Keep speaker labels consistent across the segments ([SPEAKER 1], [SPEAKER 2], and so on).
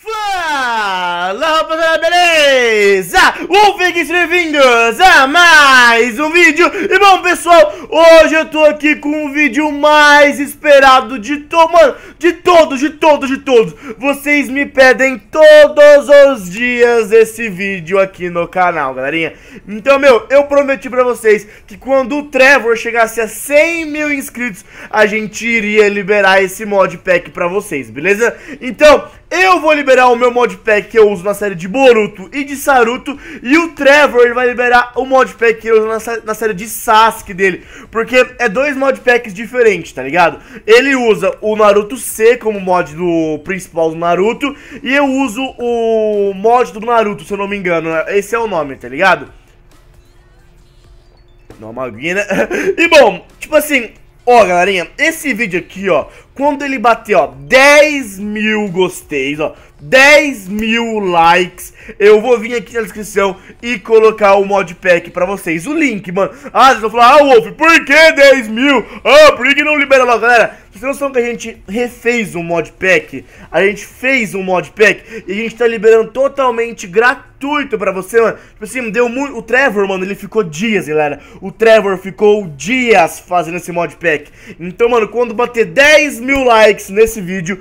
[SPEAKER 1] Fala rapaziada, beleza? Um bem-vindos a mais um vídeo E bom pessoal, hoje eu tô aqui com o vídeo mais esperado de todo, de todos, de todos, de todos Vocês me pedem todos os dias esse vídeo aqui no canal, galerinha Então meu, eu prometi pra vocês que quando o Trevor chegasse a 100 mil inscritos A gente iria liberar esse mod pack pra vocês, beleza? Então, eu vou liberar o meu modpack que eu uso na série de Boruto e de Saruto. E o Trevor ele vai liberar o modpack que eu uso na, na, série de Sasuke dele. Porque é dois modpacks diferentes, tá ligado? Ele usa o Naruto C como mod do principal do Naruto. E eu uso o mod do Naruto, se eu não me engano. Né? Esse é o nome, tá ligado? Não uma aguinha, E bom, tipo assim, Ó, galerinha, esse vídeo aqui, ó, quando ele bater, ó, 10 mil gostei, ó, 10 mil likes, eu vou vir aqui na descrição e colocar o modpack pra vocês. O link, mano. Ah, vocês vão falar, ah, Wolf, por que 10 mil? Ah, por que não libera logo, galera? Vocês não são que a gente refez um modpack? A gente fez um modpack e a gente tá liberando totalmente gratuito pra você, mano. Tipo assim, deu muito... O Trevor, mano, ele ficou dias, galera. O Trevor ficou dias fazendo esse modpack. Então, mano, quando bater 10 mil likes nesse vídeo,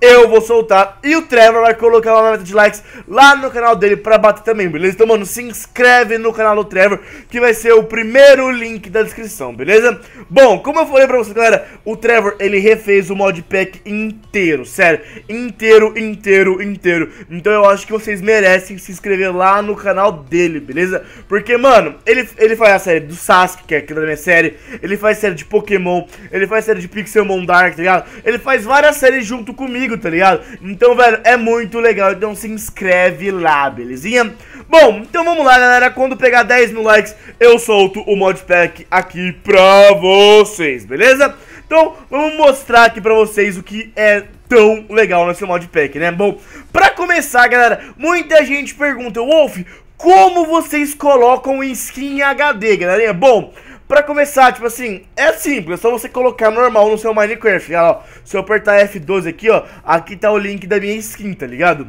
[SPEAKER 1] eu vou soltar. E o Trevor vai colocar uma meta de likes lá no canal dele pra bater também, beleza? Então, mano, se inscreve no canal do Trevor, que vai ser o primeiro link da descrição, beleza? Bom, como eu falei pra vocês, galera, o Trevor, ele refez o modpack inteiro, sério. Inteiro, inteiro, inteiro. Então eu acho que vocês merecem se inscrever lá no canal dele, beleza? Porque, mano, ele, ele faz a série do Sasuke, que é aqui da minha série. Ele faz série de Pokémon, ele faz série de Pixelmon Dark, tá ligado? Ele faz várias séries junto comigo comigo, tá ligado? Então, velho, é muito legal. Então se inscreve lá, belezinha? Bom, então vamos lá, galera. Quando pegar 10 mil likes, eu solto o modpack aqui pra vocês, beleza? Então, vamos mostrar aqui pra vocês o que é tão legal nesse modpack, né? Bom, pra começar, galera, muita gente pergunta, Wolf, como vocês colocam skin HD, galerinha? Bom, Pra começar, tipo assim, é simples, é só você colocar normal no seu Minecraft, ó. Se eu apertar F12 aqui, ó, aqui tá o link da minha skin, tá ligado?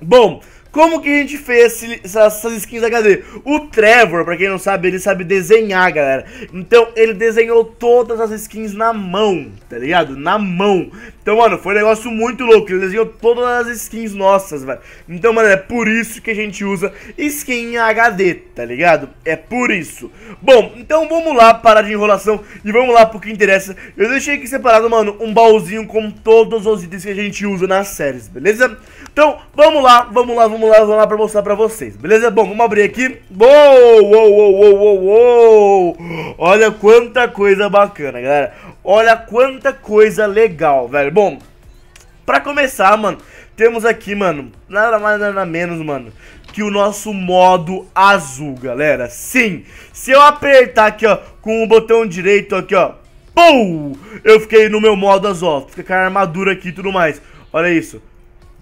[SPEAKER 1] Bom, como que a gente fez essas skins HD? O Trevor, pra quem não sabe, ele sabe desenhar, galera. Então, ele desenhou todas as skins na mão, tá ligado? Na mão. Então, mano, foi um negócio muito louco. Ele desenhou todas as skins nossas, velho. Então, mano, é por isso que a gente usa skin HD, tá ligado? É por isso. Bom, então vamos lá parar de enrolação e vamos lá pro que interessa. Eu deixei aqui separado, mano, um baúzinho com todos os itens que a gente usa nas séries, beleza? Então, vamos lá, vamos lá, vamos lá, vamos lá pra mostrar pra vocês, beleza? Bom, vamos abrir aqui. Uou, uou, uou, uou, uou, Olha quanta coisa bacana, galera. Olha quanta coisa legal, velho. Bom, pra começar, mano, temos aqui, mano, nada mais nada menos, mano, que o nosso modo azul, galera. Sim, se eu apertar aqui, ó, com o botão direito aqui, ó, pum, eu fiquei no meu modo azul, ó, fica com a armadura aqui e tudo mais. Olha isso,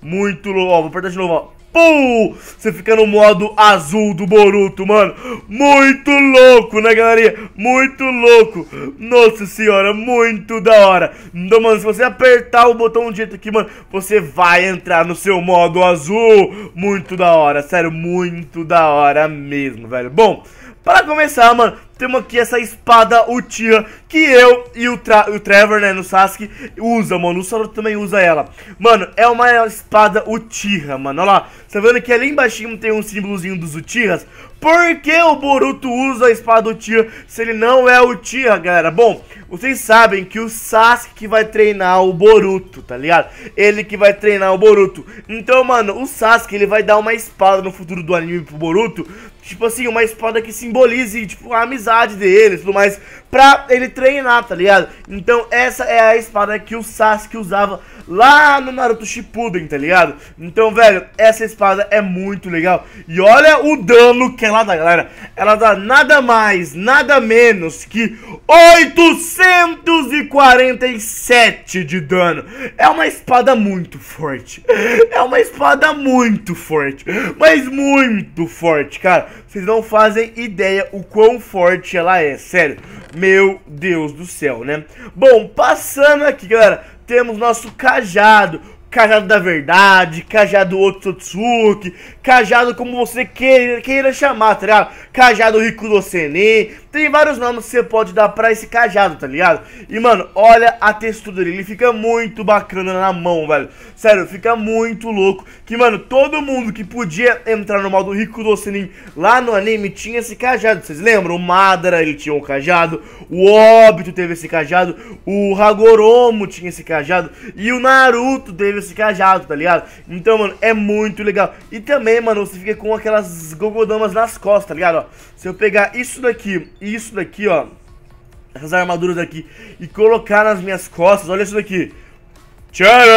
[SPEAKER 1] muito louco, ó, vou apertar de novo, ó. Pum! Você fica no modo azul do Boruto, mano. Muito louco, né, galerinha? Muito louco. Nossa senhora, muito da hora. Então, mano, se você apertar o botão direito aqui, mano, você vai entrar no seu modo azul. Muito da hora, sério, muito da hora mesmo, velho. Bom... Para começar, mano, temos aqui essa espada Uchiha que eu e o, Tra o Trevor, né, no Sasuke, usa, mano. O Saruto também usa ela. Mano, é uma espada Uchiha, mano. Olha lá, tá vendo que ali embaixo tem um símbolozinho dos Uchihas? Por que o Boruto usa a espada do Tia se ele não é o Tia, galera? Bom, vocês sabem que o Sasuke que vai treinar o Boruto, tá ligado? Ele que vai treinar o Boruto. Então, mano, o Sasuke ele vai dar uma espada no futuro do anime pro Boruto. Tipo assim, uma espada que simbolize, tipo, a amizade deles e tudo mais pra ele treinar, tá ligado? Então essa é a espada que o Sasuke usava lá no Naruto Shippuden, tá ligado? Então, velho, essa espada é muito legal. E olha o dano que ela dá, galera. Ela dá nada mais, nada menos que 847 de dano. É uma espada muito forte. É uma espada muito forte. Mas muito forte, cara. Vocês não fazem ideia o quão forte ela é, sério. Meu Deus do céu, né? Bom, passando aqui, galera, temos nosso cajado. Cajado da Verdade, Cajado Otsutsuki, Cajado como você queira, queira chamar, tá ligado? Cajado Rico do Senin, tem vários nomes que você pode dar pra esse cajado, tá ligado? E, mano, olha a textura dele. Ele fica muito bacana na mão, velho. Sério, fica muito louco. Que, mano, todo mundo que podia entrar no modo Rico Docinin lá no anime tinha esse cajado. Vocês lembram? O Madara, ele tinha um cajado. O Obito teve esse cajado. O Hagoromo tinha esse cajado. E o Naruto teve esse cajado, tá ligado? Então, mano, é muito legal. E também, mano, você fica com aquelas gogodamas nas costas, tá ligado? Ó, se eu pegar isso daqui isso daqui, ó. Essas armaduras aqui. E colocar nas minhas costas. Olha isso daqui. Tcharam!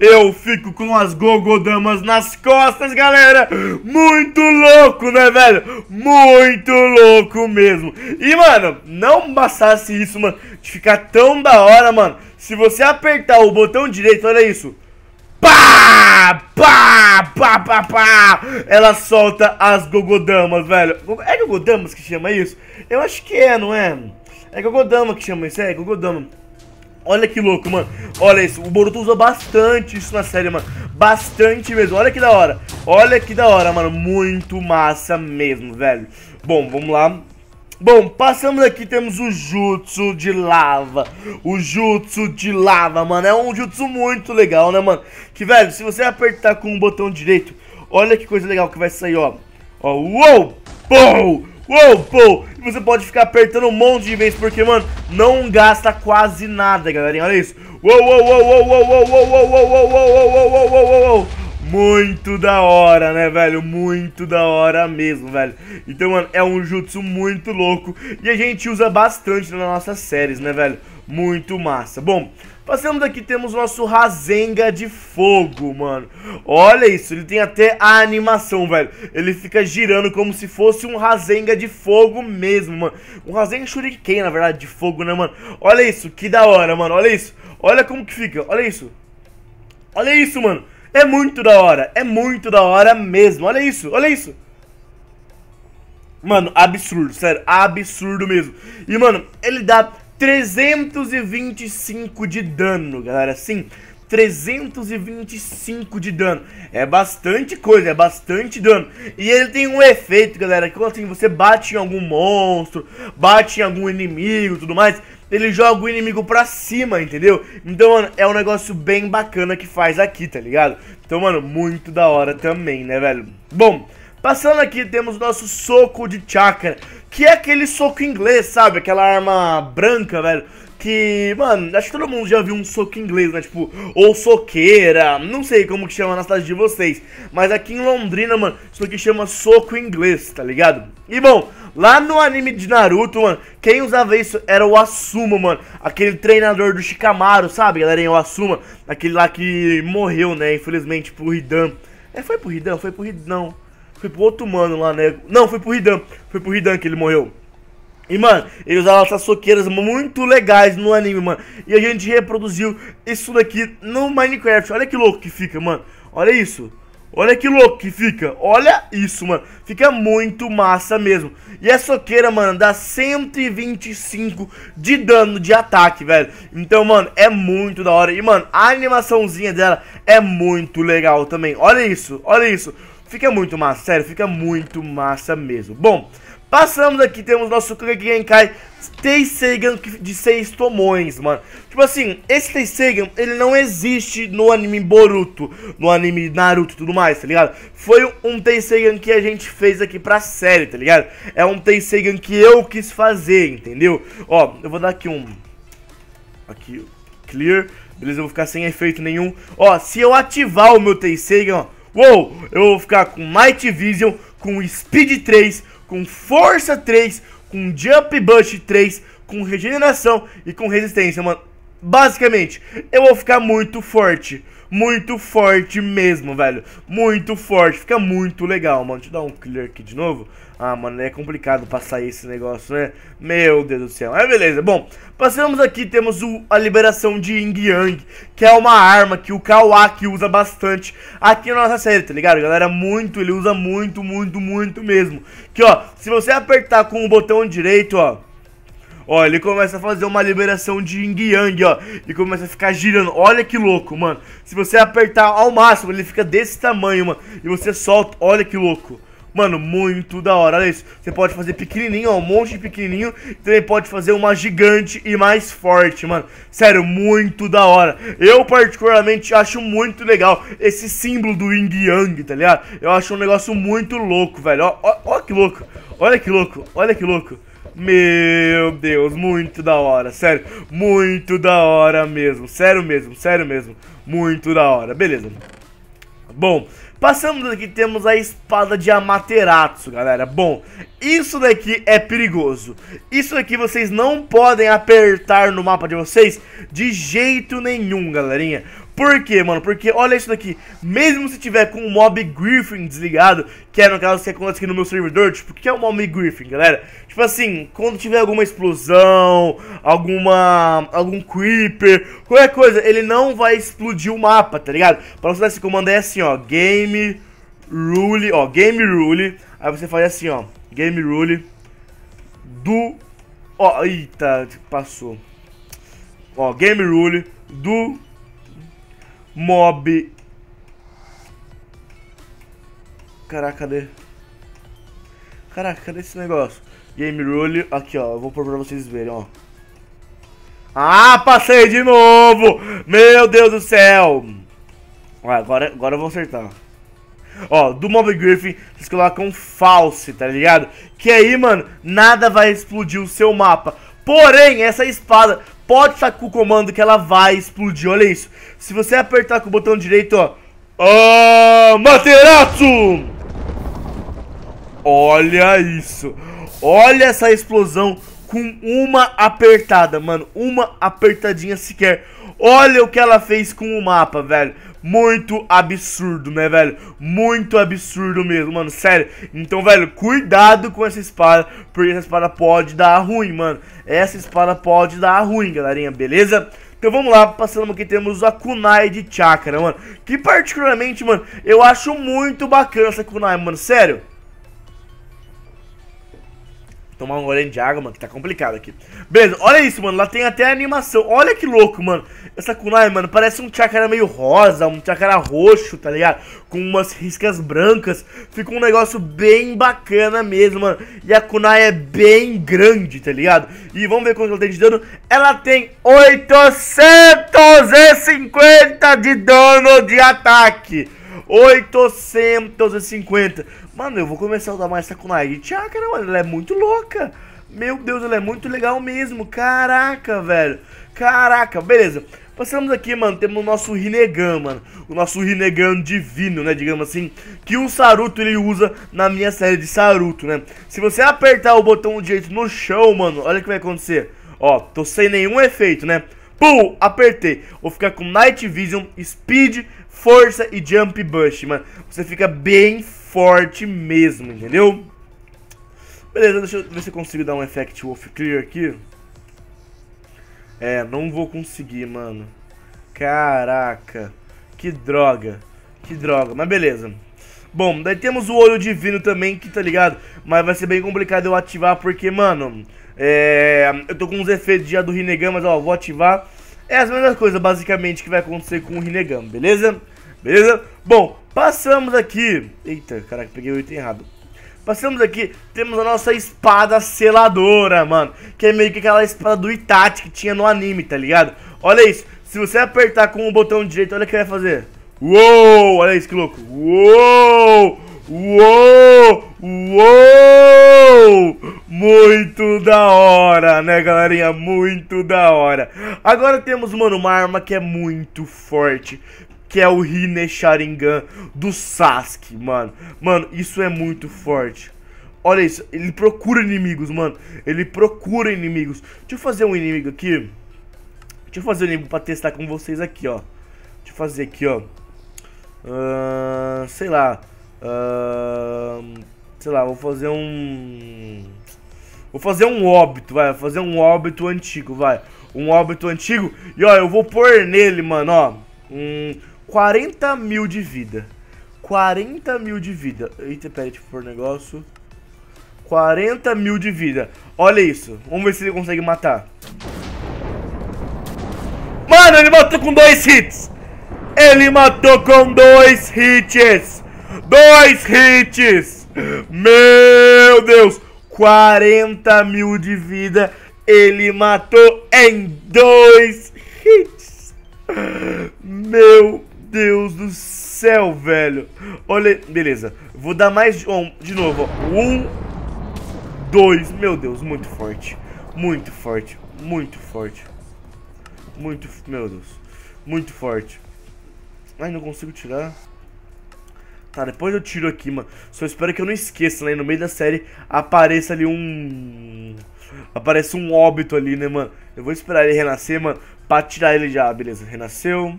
[SPEAKER 1] Eu fico com as gogodamas nas costas, galera! Muito louco, né, velho? Muito louco mesmo! E, mano, não bastasse isso, mano, de ficar tão da hora, mano. Se você apertar o botão direito, olha isso. Pá! Pá! Pá, pá, pá! Ela solta as gogodamas, velho. É gogodamas que chama isso? Eu acho que é, não é? É gogodama que chama isso, é gogodama. Olha que louco, mano. Olha isso. O Boruto usou bastante isso na série, mano. Bastante mesmo. Olha que da hora. Olha que da hora, mano. Muito massa mesmo, velho. Bom, vamos lá. Bom, passamos aqui, temos o Jutsu de Lava. O Jutsu de Lava, mano. É um Jutsu muito legal, né, mano? Que, velho, se você apertar com o botão direito, olha que coisa legal que vai sair, ó. Ó, uou, pou, uou, pou. E você pode ficar apertando um monte de vezes, porque, mano, não gasta quase nada, galerinha. Olha isso. Uou, uou, uou, uou, uou, uou, uou, uou, uou, uou, uou, uou, uou, uou, uou muito da hora, né, velho? Muito da hora mesmo, velho. Então, mano, é um jutsu muito louco e a gente usa bastante nas nossas séries, né, velho? Muito massa. Bom, passamos aqui temos nosso Razenga de fogo, mano. Olha isso, ele tem até a animação, velho. Ele fica girando como se fosse um Razenga de fogo mesmo, mano. Um Razenga Shuriken, na verdade, de fogo, né, mano? Olha isso, que da hora, mano. Olha isso. Olha como que fica. Olha isso. Olha isso, mano. É muito da hora. É muito da hora mesmo. Olha isso, olha isso. Mano, absurdo, sério. Absurdo mesmo. E, mano, ele dá 325 de dano, galera. Sim. 325 de dano. É bastante coisa, é bastante dano. E ele tem um efeito, galera, que assim, você bate em algum monstro, bate em algum inimigo tudo mais, ele joga o inimigo pra cima, entendeu? Então, mano, é um negócio bem bacana que faz aqui, tá ligado? Então, mano, muito da hora também, né, velho? Bom, Passando aqui, temos o nosso soco de chakra, que é aquele soco inglês, sabe? Aquela arma branca, velho, que, mano, acho que todo mundo já viu um soco inglês, né? Tipo, ou soqueira, não sei como que chama na cidade de vocês. Mas aqui em Londrina, mano, isso aqui chama soco inglês, tá ligado? E bom, lá no anime de Naruto, mano, quem usava isso era o Asuma, mano. Aquele treinador do Shikamaru, sabe, galerinha? O Asuma, aquele lá que morreu, né? Infelizmente, pro Hidan. É, foi pro Hidan? Foi pro Hidan. Não. Foi pro outro mano lá, né? Não, foi pro Hidan. Foi pro Hidan que ele morreu. E, mano, eles usaram essas soqueiras muito legais no anime, mano. E a gente reproduziu isso daqui no Minecraft. Olha que louco que fica, mano. Olha isso. Olha que louco que fica. Olha isso, mano. Fica muito massa mesmo. E a soqueira, mano, dá 125 de dano de ataque, velho. Então, mano, é muito da hora. E, mano, a animaçãozinha dela é muito legal também. Olha isso, olha isso. Fica muito massa, sério, fica muito massa mesmo. Bom, passamos aqui, temos nosso Kuregenkai Teiseigan de 6 tomões, mano. Tipo assim, esse Teiseigan, ele não existe no anime Boruto, no anime Naruto e tudo mais, tá ligado? Foi um Teiseigan que a gente fez aqui pra série, tá ligado? É um Teiseigan que eu quis fazer, entendeu? Ó, eu vou dar aqui um... Aqui, clear. Beleza, eu vou ficar sem efeito nenhum. Ó, se eu ativar o meu Teiseigan, ó Uou, eu vou ficar com Might Vision, com Speed 3, com Força 3, com Jump Bush 3, com Regeneração e com Resistência, mano. Basicamente, eu vou ficar muito forte. Muito forte mesmo, velho. Muito forte. Fica muito legal, mano. Deixa eu dar um clear aqui de novo. Ah, mano, é complicado passar esse negócio, né? Meu Deus do céu. É, beleza. Bom, passamos aqui, temos o, a liberação de Ying Yang, que é uma arma que o Kawaki usa bastante aqui na nossa série, tá ligado? Galera, muito, ele usa muito, muito, muito mesmo. Que, ó, se você apertar com o botão direito, ó Ó, ele começa a fazer uma liberação de Yin Yang, ó. Ele começa a ficar girando. Olha que louco, mano. Se você apertar ao máximo, ele fica desse tamanho, mano. E você solta. Olha que louco. Mano, muito da hora, olha isso. Você pode fazer pequenininho, ó, um monte de pequenininho. Também pode fazer uma gigante e mais forte, mano. Sério, muito da hora. Eu, particularmente, acho muito legal esse símbolo do Yin Yang, tá ligado? Eu acho um negócio muito louco, velho. Ó, ó, ó que louco. Olha que louco, olha que louco. Meu Deus, muito da hora, sério, muito da hora mesmo, sério mesmo, sério mesmo, muito da hora, beleza. Bom, passamos aqui, temos a espada de Amaterasu, galera. Bom, isso daqui é perigoso. Isso aqui vocês não podem apertar no mapa de vocês de jeito nenhum, galerinha. Por quê, mano? Porque olha isso daqui. Mesmo se tiver com o Mob Griffin desligado, que é no caso que acontece aqui no meu servidor, tipo, o que é o Mob Griffin, galera? Tipo assim, quando tiver alguma explosão, alguma. algum creeper, qualquer coisa, ele não vai explodir o mapa, tá ligado? Pra você dar esse comando é assim, ó, game rule, ó, game rule. Aí você faz assim, ó, game rule do. Ó, eita, passou. Ó, game rule do Mob. Caraca, cadê? Caraca, cadê esse negócio? Game Rule, aqui ó, eu vou pôr pra vocês verem, ó. Ah, passei de novo! Meu Deus do céu! agora, agora eu vou acertar. Ó, do Mob Griffin, vocês colocam false, tá ligado? Que aí, mano, nada vai explodir o seu mapa. Porém, essa espada pode estar com o comando que ela vai explodir, olha isso. Se você apertar com o botão direito, ó. Ah, Olha isso. Olha essa explosão com uma apertada, mano. Uma apertadinha sequer. Olha o que ela fez com o mapa, velho. Muito absurdo, né, velho? Muito absurdo mesmo, mano. Sério. Então, velho, cuidado com essa espada. Porque essa espada pode dar ruim, mano. Essa espada pode dar ruim, galerinha, beleza? Então vamos lá, passando aqui temos a Kunai de Chakra, mano. Que particularmente, mano, eu acho muito bacana essa Kunai, mano. Sério tomar um golinho de água, mano, que tá complicado aqui. Beleza, olha isso, mano, lá tem até animação. Olha que louco, mano. Essa kunai, mano, parece um chakra meio rosa, um chakra roxo, tá ligado? Com umas riscas brancas. Ficou um negócio bem bacana mesmo, mano. E a kunai é bem grande, tá ligado? E vamos ver quanto ela tem de dano. Ela tem 850 de dano de ataque. 850. Mano, eu vou começar a usar mais Sakunai de Chakra, mano. Ela é muito louca. Meu Deus, ela é muito legal mesmo. Caraca, velho. Caraca, beleza. Passamos aqui, mano, temos o nosso Rinnegan, mano. O nosso Rinnegan divino, né, digamos assim. Que o Saruto, ele usa na minha série de Saruto, né. Se você apertar o botão direito no chão, mano, olha o que vai acontecer. Ó, tô sem nenhum efeito, né. Pum, apertei. Vou ficar com Night Vision, Speed, Força e Jump Bush, mano. Você fica bem forte mesmo, entendeu? Beleza, deixa eu ver se eu consigo dar um Effect Wolf Clear aqui. É, não vou conseguir, mano. Caraca. Que droga. Que droga, mas beleza. Bom, daí temos o olho divino também, que tá ligado? Mas vai ser bem complicado eu ativar, porque, mano... É, eu tô com uns efeitos já do Rinnegan, mas ó, vou ativar. É as mesmas coisas, basicamente, que vai acontecer com o Rinnegan, beleza? Beleza? Bom, passamos aqui... Eita, caraca, peguei o item errado. Passamos aqui, temos a nossa espada seladora, mano. Que é meio que aquela espada do Itachi que tinha no anime, tá ligado? Olha isso, se você apertar com o botão direito, olha o que vai fazer. Uou, olha isso, que louco. Uou! Uou! Uou! Muito da hora, né, galerinha? Muito da hora. Agora temos, mano, uma arma que é muito forte. Que é o Hine Sharingan do Sasuke, mano. Mano, isso é muito forte. Olha isso, ele procura inimigos, mano. Ele procura inimigos. Deixa eu fazer um inimigo aqui. Deixa eu fazer um inimigo pra testar com vocês aqui, ó. Deixa eu fazer aqui, ó. Uh, sei lá. Uh, sei lá, vou fazer um. Vou fazer um óbito, vai. Vou fazer um óbito antigo, vai. Um óbito antigo. E ó, eu vou pôr nele, mano, ó. Um 40 mil de vida. 40 mil de vida. Eita, peraí, deixa eu pôr negócio. 40 mil de vida. Olha isso. Vamos ver se ele consegue matar. Mano, ele matou com dois hits. Ele matou com dois hits. Dois hits! Meu Deus! 40 mil de vida. Ele matou em dois hits. Meu Deus do céu, velho. Olha, beleza. Vou dar mais um, de novo. Ó. Um, dois. Meu Deus, muito forte. Muito forte. Muito forte. Muito, meu Deus. Muito forte. Ai, não consigo tirar. Tá, depois eu tiro aqui, mano. Só espero que eu não esqueça, né? No meio da série apareça ali um... Aparece um óbito ali, né, mano? Eu vou esperar ele renascer, mano, pra tirar ele já. Beleza, renasceu.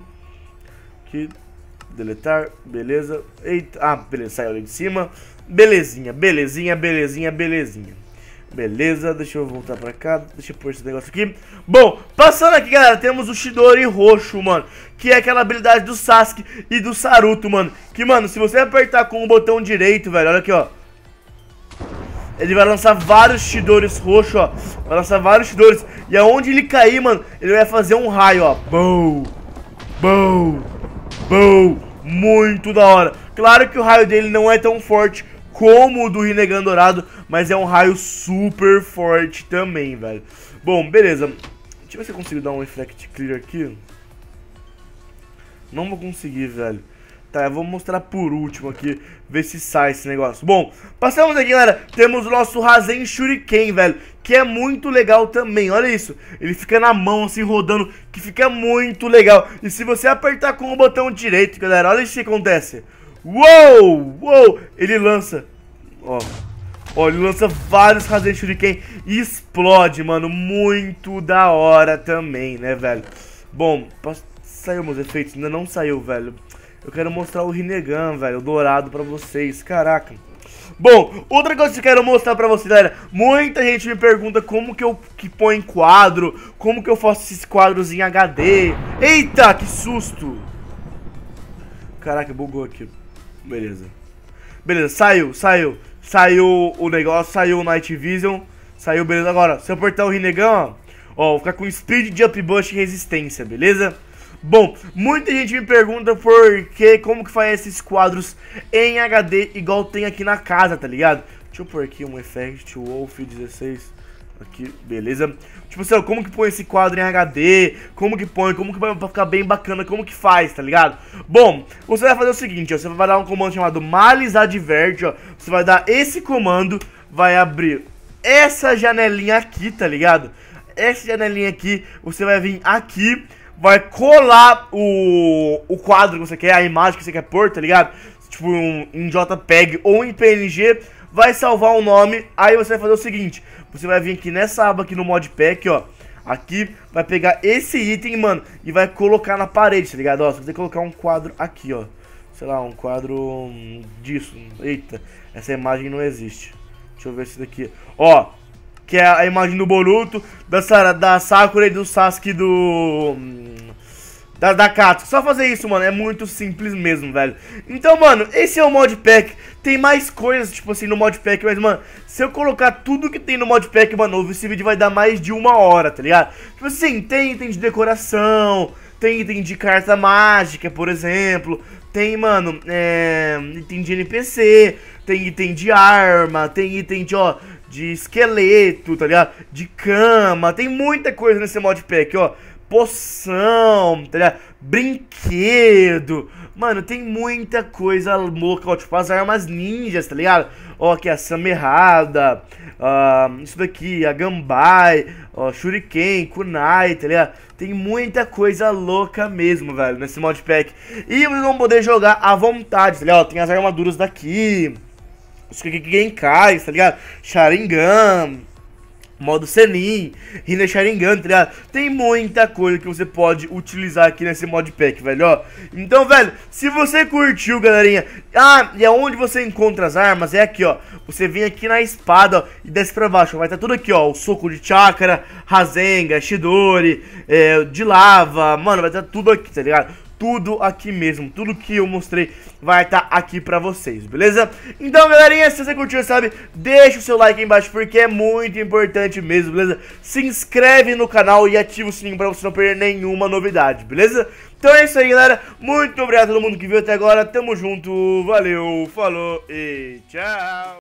[SPEAKER 1] Aqui, deletar, beleza. Eita, ah, beleza, saiu ali de cima. Belezinha, belezinha, belezinha, belezinha. Beleza, deixa eu voltar pra cá, deixa eu pôr esse negócio aqui Bom, passando aqui, galera, temos o Shidori roxo, mano Que é aquela habilidade do Sasuke e do Saruto, mano Que, mano, se você apertar com o botão direito, velho, olha aqui, ó ele vai lançar vários Shidoris roxo, ó Vai lançar vários Shidoris E aonde ele cair, mano, ele vai fazer um raio, ó bom bom bom Muito da hora Claro que o raio dele não é tão forte como o do Rinnegan Dourado, mas é um raio super forte também, velho. Bom, beleza. Deixa eu ver se eu consigo dar um Reflect Clear aqui. Não vou conseguir, velho. Tá, eu vou mostrar por último aqui, ver se sai esse negócio. Bom, passamos aqui, galera. Temos o nosso Razen Shuriken, velho, que é muito legal também. Olha isso, ele fica na mão, assim, rodando, que fica muito legal. E se você apertar com o botão direito, galera, olha isso que acontece. Uou, uou, ele lança Ó. Ó, ele lança vários Rasen Shuriken e explode, mano. Muito da hora também, né, velho? Bom, posso... saiu meus efeitos? Ainda não saiu, velho. Eu quero mostrar o Rinnegan, velho, o dourado pra vocês. Caraca. Bom, outra coisa que eu quero mostrar pra vocês, galera. Muita gente me pergunta como que eu que põe quadro, como que eu faço esses quadros em HD. Eita, que susto. Caraca, bugou aqui. Beleza. Beleza, saiu, saiu saiu o negócio, saiu o Night Vision, saiu beleza. Agora, se eu apertar o Rinnegan, ó, ó ficar com Speed, Jump Boost e Resistência, beleza? Bom, muita gente me pergunta por que, como que faz esses quadros em HD igual tem aqui na casa, tá ligado? Deixa eu pôr aqui um Effect Wolf 16... Aqui, beleza? Tipo assim, como que põe esse quadro em HD? Como que põe? Como que vai ficar bem bacana? Como que faz, tá ligado? Bom, você vai fazer o seguinte, ó, Você vai dar um comando chamado males advert, ó. Você vai dar esse comando, vai abrir essa janelinha aqui, tá ligado? Essa janelinha aqui, você vai vir aqui, vai colar o, o quadro que você quer, a imagem que você quer pôr, tá ligado? Tipo, um, em JPEG ou em PNG, vai salvar o nome, aí você vai fazer o seguinte você vai vir aqui nessa aba aqui no modpack, ó. Aqui vai pegar esse item, mano, e vai colocar na parede, tá ligado? Ó, se você colocar um quadro aqui, ó. Sei lá, um quadro disso. Eita, essa imagem não existe. Deixa eu ver esse daqui. Ó, que é a imagem do Boruto, da, Sara, da Sakura e do Sasuke do... Hum, da, da Só fazer isso, mano, é muito simples mesmo, velho. Então, mano, esse é o modpack. Tem mais coisas, tipo assim, no modpack, mas, mano, se eu colocar tudo que tem no modpack, mano, esse vídeo vai dar mais de uma hora, tá ligado? Tipo assim, tem item de decoração, tem item de carta mágica, por exemplo, tem, mano, é, item de NPC, tem item de arma, tem item de, ó, de esqueleto, tá ligado? De cama, tem muita coisa nesse modpack, ó poção, tá ligado? Brinquedo. Mano, tem muita coisa louca, ó, tipo as armas ninjas, tá ligado? Ó, aqui a Samerrada, uh, isso daqui, a Gambai, ó, Shuriken, Kunai, tá ligado? Tem muita coisa louca mesmo, velho, nesse modpack. E vocês vão poder jogar à vontade, tá ligado? Ó, tem as armaduras daqui, os Genkais, tá ligado? Sharingan, modo Senin, Rina Sharingan, tá ligado? Tem muita coisa que você pode utilizar aqui nesse modpack, velho, ó. Então, velho, se você curtiu, galerinha, ah, e aonde você encontra as armas é aqui, ó. Você vem aqui na espada, ó, e desce pra baixo, vai estar tá tudo aqui, ó, o soco de chakra, Rasenga, Shidori, é, de lava, mano, vai estar tá tudo aqui, tá ligado? tudo aqui mesmo. Tudo que eu mostrei vai estar tá aqui pra vocês, beleza? Então, galerinha, se você curtiu, sabe, deixa o seu like aí embaixo porque é muito importante mesmo, beleza? Se inscreve no canal e ativa o sininho pra você não perder nenhuma novidade, beleza? Então é isso aí, galera. Muito obrigado a todo mundo que viu até agora. Tamo junto, valeu, falou e tchau!